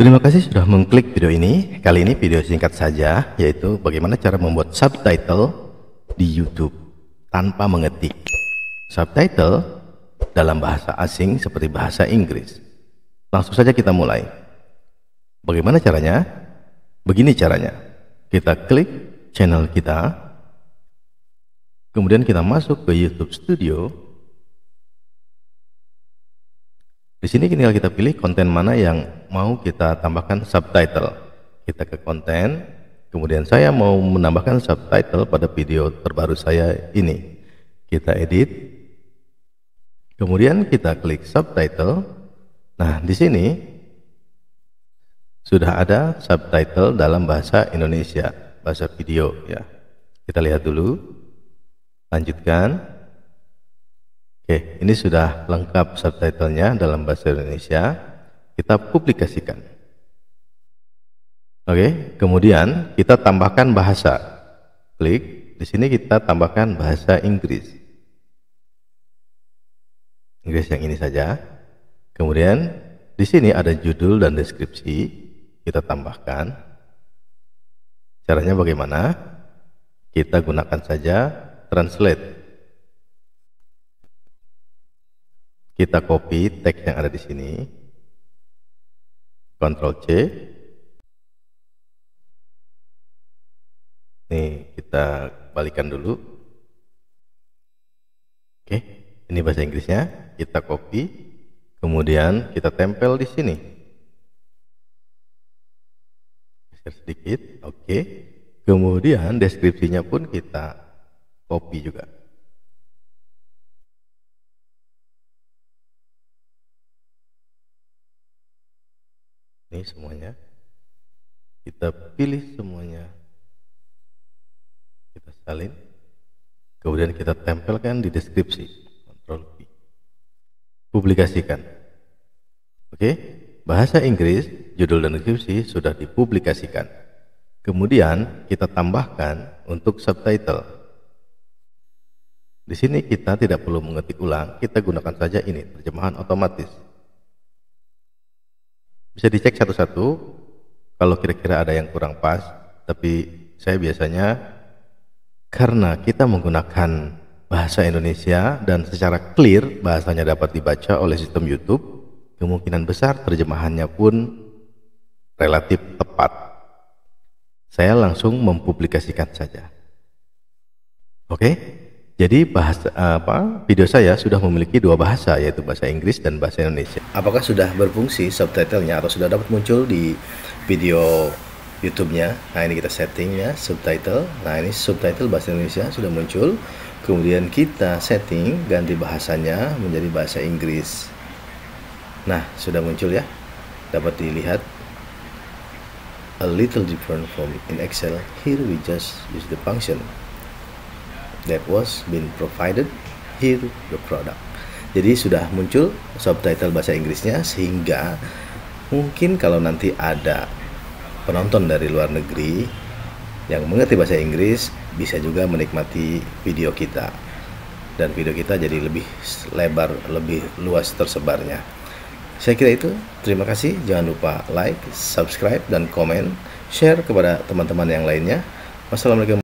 Terima kasih sudah mengklik video ini. Kali ini video singkat saja, yaitu bagaimana cara membuat subtitle di YouTube tanpa mengetik. Subtitle dalam bahasa asing seperti bahasa Inggris. Langsung saja kita mulai. Bagaimana caranya? Begini caranya. Kita klik channel kita, kemudian kita masuk ke YouTube Studio. Di sini tinggal kita pilih konten mana yang mau kita tambahkan subtitle. Kita ke konten, kemudian saya mau menambahkan subtitle pada video terbaru saya ini. Kita edit, kemudian kita klik subtitle. Nah, di sini sudah ada subtitle dalam bahasa Indonesia, bahasa video ya. Kita lihat dulu. Lanjutkan. Oke, ini sudah lengkap subtitlenya dalam bahasa Indonesia kita publikasikan. Oke, kemudian kita tambahkan bahasa. Klik, di sini kita tambahkan bahasa Inggris. Inggris yang ini saja. Kemudian di sini ada judul dan deskripsi, kita tambahkan. Caranya bagaimana? Kita gunakan saja translate. Kita copy teks yang ada di sini, Ctrl C ini kita balikan dulu oke ini bahasa Inggrisnya kita copy kemudian kita tempel di sini geser sedikit oke kemudian deskripsinya pun kita copy juga ini semuanya kita pilih semuanya kita salin kemudian kita tempelkan di deskripsi Ctrl V publikasikan oke bahasa Inggris judul dan deskripsi sudah dipublikasikan kemudian kita tambahkan untuk subtitle di sini kita tidak perlu mengetik ulang kita gunakan saja ini terjemahan otomatis bisa dicek satu-satu kalau kira-kira ada yang kurang pas, tapi saya biasanya karena kita menggunakan bahasa Indonesia dan secara clear bahasanya dapat dibaca oleh sistem YouTube, kemungkinan besar terjemahannya pun relatif tepat. Saya langsung mempublikasikan saja. Oke? Okay? Jadi bahasa apa video saya sudah memiliki dua bahasa yaitu bahasa Inggris dan bahasa Indonesia. Apakah sudah berfungsi subtitlenya atau sudah dapat muncul di video YouTube-nya? Nah ini kita settingnya subtitle. Nah ini subtitle bahasa Indonesia sudah muncul. Kemudian kita setting ganti bahasanya menjadi bahasa Inggris. Nah sudah muncul ya, dapat dilihat. A little different from in Excel. Here we just use the function that was been provided here the product. Jadi sudah muncul subtitle bahasa Inggrisnya sehingga mungkin kalau nanti ada penonton dari luar negeri yang mengerti bahasa Inggris bisa juga menikmati video kita dan video kita jadi lebih lebar, lebih luas tersebarnya. Saya kira itu. Terima kasih. Jangan lupa like, subscribe, dan komen. Share kepada teman-teman yang lainnya. Wassalamualaikum.